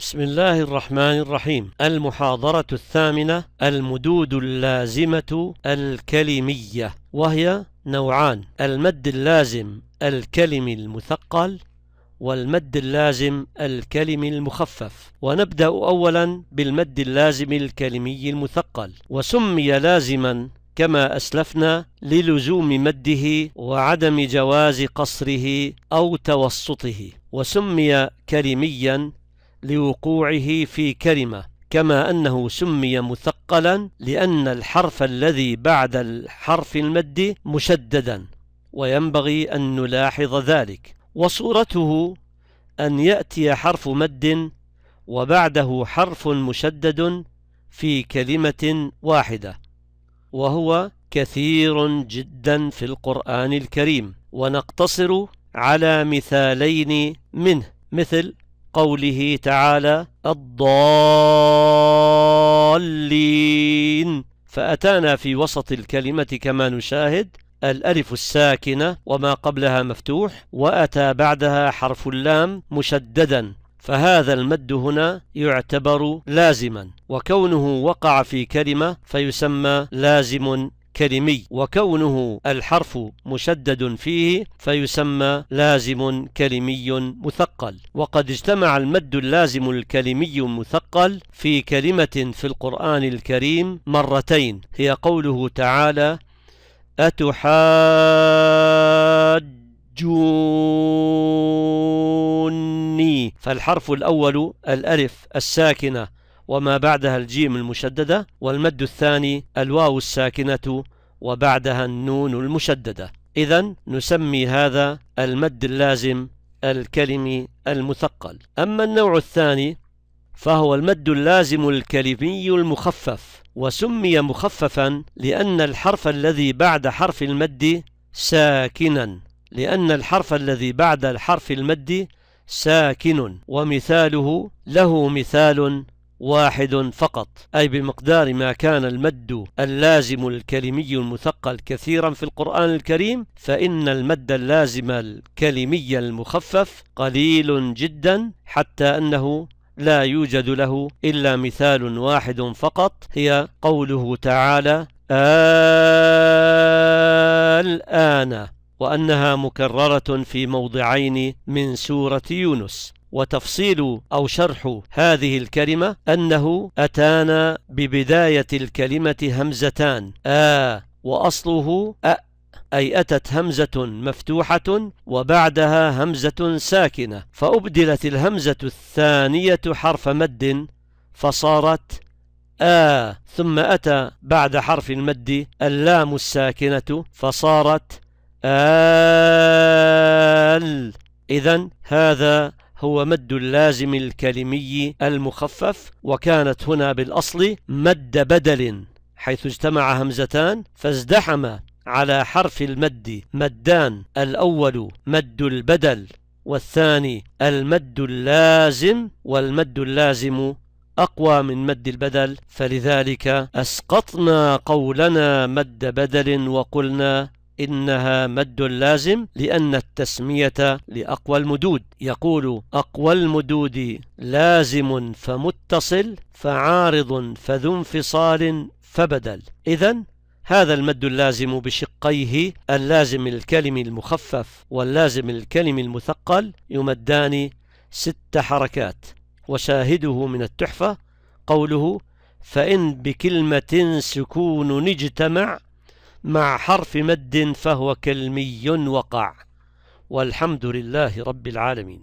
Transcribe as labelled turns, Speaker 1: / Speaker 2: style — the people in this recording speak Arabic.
Speaker 1: بسم الله الرحمن الرحيم المحاضرة الثامنة المدود اللازمة الكلمية وهي نوعان المد اللازم الكلمي المثقل والمد اللازم الكلمي المخفف ونبدأ أولا بالمد اللازم الكلمي المثقل وسمي لازما كما أسلفنا للزوم مده وعدم جواز قصره أو توسطه وسمي كلميا لوقوعه في كلمة كما أنه سمي مثقلا لأن الحرف الذي بعد الحرف المد مشددا وينبغي أن نلاحظ ذلك وصورته أن يأتي حرف مد وبعده حرف مشدد في كلمة واحدة وهو كثير جدا في القرآن الكريم ونقتصر على مثالين منه مثل قوله تعالى الضالين فأتانا في وسط الكلمة كما نشاهد الألف الساكنة وما قبلها مفتوح وأتى بعدها حرف اللام مشددا فهذا المد هنا يعتبر لازما وكونه وقع في كلمة فيسمى لازم كلمي وكونه الحرف مشدد فيه فيسمى لازم كلمي مثقل وقد اجتمع المد اللازم الكلمي مثقل في كلمة في القرآن الكريم مرتين هي قوله تعالى أتحاجوني فالحرف الأول الألف الساكنة وما بعدها الجيم المشددة والمد الثاني الواو الساكنة وبعدها النون المشددة إذا نسمي هذا المد اللازم الكلمي المثقل أما النوع الثاني فهو المد اللازم الكلمي المخفف وسمي مخففا لأن الحرف الذي بعد حرف المد ساكنا لأن الحرف الذي بعد الحرف المد ساكن ومثاله له مثال واحد فقط أي بمقدار ما كان المد اللازم الكلمي المثقل كثيرا في القرآن الكريم فإن المد اللازم الكلمي المخفف قليل جدا حتى أنه لا يوجد له إلا مثال واحد فقط هي قوله تعالى الآن وأنها مكررة في موضعين من سورة يونس وتفصيل أو شرح هذه الكلمة أنه أتانا ببداية الكلمة همزتان آ وأصله أ أي أتت همزة مفتوحة وبعدها همزة ساكنة فأبدلت الهمزة الثانية حرف مد فصارت آ ثم أتى بعد حرف المد اللام الساكنة فصارت آل إذا هذا هو مد اللازم الكلمي المخفف وكانت هنا بالأصل مد بدل حيث اجتمع همزتان فازدحم على حرف المد مدان الأول مد البدل والثاني المد اللازم والمد اللازم أقوى من مد البدل فلذلك أسقطنا قولنا مد بدل وقلنا إنها مد لازم لأن التسمية لأقوى المدود يقول أقوى المدود لازم فمتصل فعارض فذو انفصال فبدل إذا هذا المد اللازم بشقيه اللازم الكلم المخفف واللازم الكلم المثقل يمدان ست حركات وشاهده من التحفة قوله فإن بكلمة سكون اجتمع مع حرف مد فهو كلمي وقع والحمد لله رب العالمين